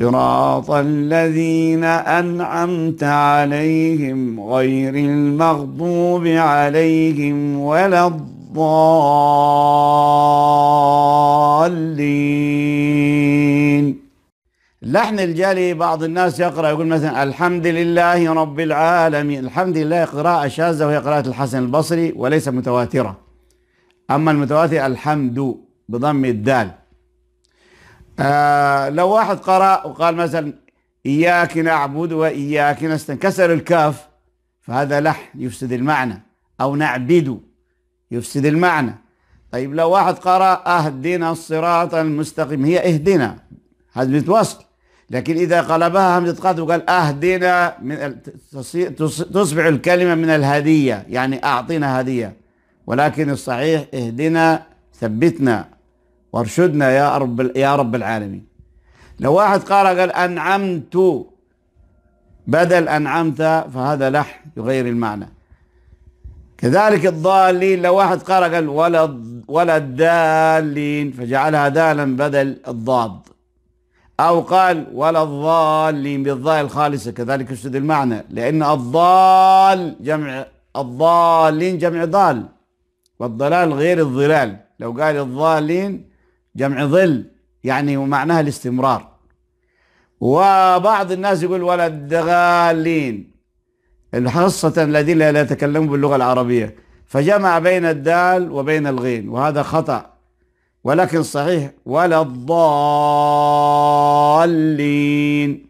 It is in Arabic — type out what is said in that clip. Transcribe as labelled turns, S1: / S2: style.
S1: صراط الذين أنعمت عليهم غير المغضوب عليهم ولا الضالين لحن الجالي بعض الناس يقرأ يقول مثلا الحمد لله رب العالمين الحمد لله قراءة شاذة وهي قراءة الحسن البصري وليس متواترة أما المتواتر الحمد بضم الدال آه لو واحد قرأ وقال مثلا إياك نعبد وإياك نستعين كسر الكاف فهذا لحن يفسد المعنى أو نعبد يفسد المعنى طيب لو واحد قرأ اهدنا الصراط المستقيم هي اهدنا هذا وصل لكن إذا قلبها همزة قطع وقال اهدنا من تصبح الكلمة من الهدية يعني أعطينا هدية ولكن الصحيح اهدنا ثبتنا وارشدنا يا رب يا رب العالمين لو واحد قال قال أنعمت بدل أنعمت فهذا لح يغير المعنى كذلك الضالين لو واحد قال قال ولا ولا الدالين فجعلها دالا بدل الضاد أو قال ولا الضالين بالضاء الخالصة كذلك يفسد المعنى لأن الضال جمع الضالين جمع ضال والضلال غير الضلال لو قال الضالين جمع ظل يعني ومعناها الاستمرار وبعض الناس يقول ولا الدغالين خاصة الذين لا يتكلمون باللغة العربية فجمع بين الدال وبين الغين وهذا خطأ ولكن صحيح ولا الضالين